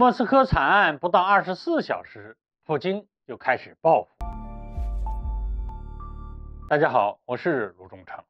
莫斯科惨案不到二十四小时，普京就开始报复。大家好，我是卢中诚。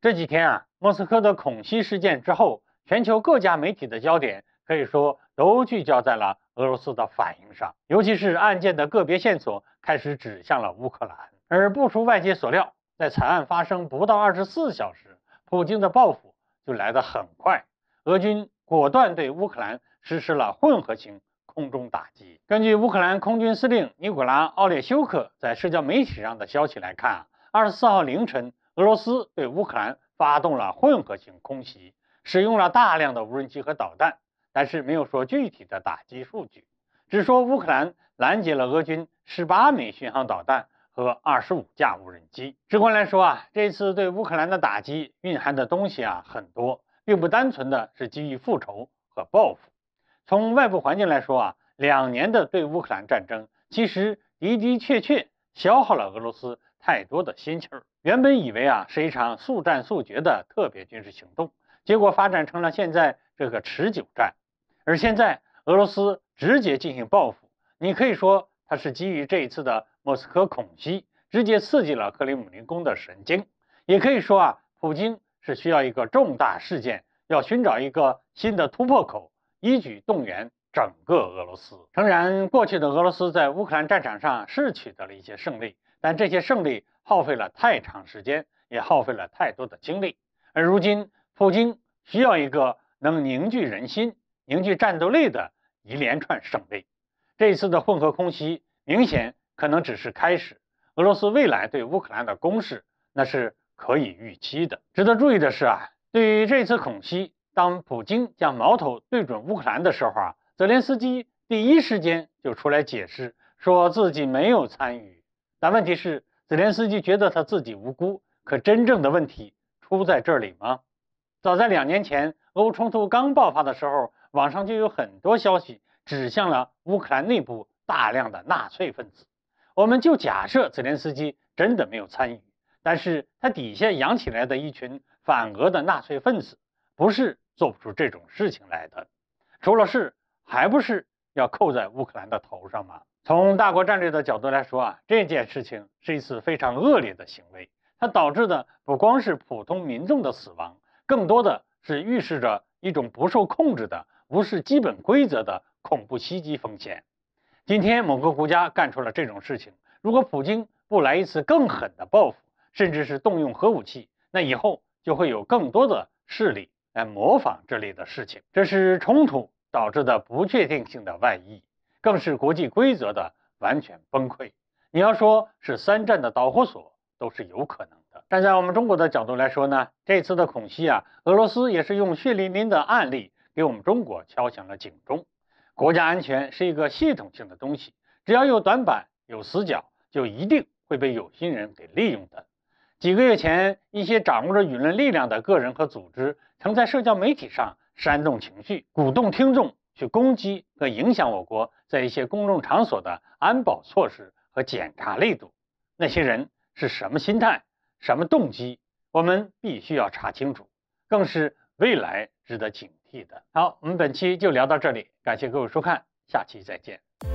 这几天啊，莫斯科的恐袭事件之后，全球各家媒体的焦点可以说都聚焦在了俄罗斯的反应上，尤其是案件的个别线索开始指向了乌克兰。而不出外界所料，在惨案发生不到二十四小时，普京的报复就来得很快，俄军果断对乌克兰。实施了混合型空中打击。根据乌克兰空军司令尼古拉·奥列修克在社交媒体上的消息来看，二十四号凌晨，俄罗斯对乌克兰发动了混合型空袭，使用了大量的无人机和导弹，但是没有说具体的打击数据，只说乌克兰拦截了俄军十八枚巡航导弹和二十五架无人机。直观来说啊，这次对乌克兰的打击蕴含的东西啊很多，并不单纯的是基于复仇和报复。从外部环境来说啊，两年的对乌克兰战争，其实的的确确消耗了俄罗斯太多的心气儿。原本以为啊，是一场速战速决的特别军事行动，结果发展成了现在这个持久战。而现在俄罗斯直接进行报复，你可以说它是基于这一次的莫斯科恐袭，直接刺激了克里姆林宫的神经；也可以说啊，普京是需要一个重大事件，要寻找一个新的突破口。一举动员整个俄罗斯。诚然，过去的俄罗斯在乌克兰战场上是取得了一些胜利，但这些胜利耗费了太长时间，也耗费了太多的精力。而如今，普京需要一个能凝聚人心、凝聚战斗力的一连串胜利。这一次的混合空袭明显可能只是开始，俄罗斯未来对乌克兰的攻势那是可以预期的。值得注意的是啊，对于这次恐袭。当普京将矛头对准乌克兰的时候啊，泽连斯基第一时间就出来解释，说自己没有参与。但问题是，泽连斯基觉得他自己无辜，可真正的问题出在这里吗？早在两年前，俄乌冲突刚爆发的时候，网上就有很多消息指向了乌克兰内部大量的纳粹分子。我们就假设泽连斯基真的没有参与，但是他底下养起来的一群反俄的纳粹分子，不是？做不出这种事情来的，出了事还不是要扣在乌克兰的头上吗？从大国战略的角度来说啊，这件事情是一次非常恶劣的行为，它导致的不光是普通民众的死亡，更多的是预示着一种不受控制的、无视基本规则的恐怖袭击风险。今天某个国家干出了这种事情，如果普京不来一次更狠的报复，甚至是动用核武器，那以后就会有更多的势力。来模仿这类的事情，这是冲突导致的不确定性的外溢，更是国际规则的完全崩溃。你要说是三战的导火索，都是有可能的。站在我们中国的角度来说呢，这次的恐袭啊，俄罗斯也是用血淋淋的案例给我们中国敲响了警钟。国家安全是一个系统性的东西，只要有短板、有死角，就一定会被有心人给利用的。几个月前，一些掌握着舆论力量的个人和组织，曾在社交媒体上煽动情绪，鼓动听众去攻击和影响我国在一些公众场所的安保措施和检查力度。那些人是什么心态、什么动机？我们必须要查清楚，更是未来值得警惕的。好，我们本期就聊到这里，感谢各位收看，下期再见。